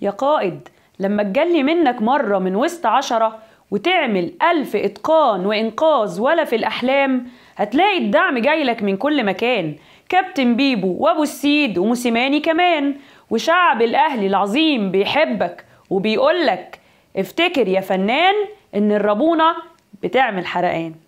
يا قائد لما تجلي منك مرة من وسط عشرة وتعمل ألف إتقان وإنقاذ ولا في الأحلام هتلاقي الدعم جايلك من كل مكان كابتن بيبو وأبو السيد وموسيماني كمان وشعب الأهلي العظيم بيحبك وبيقولك افتكر يا فنان إن الربونة بتعمل حرقان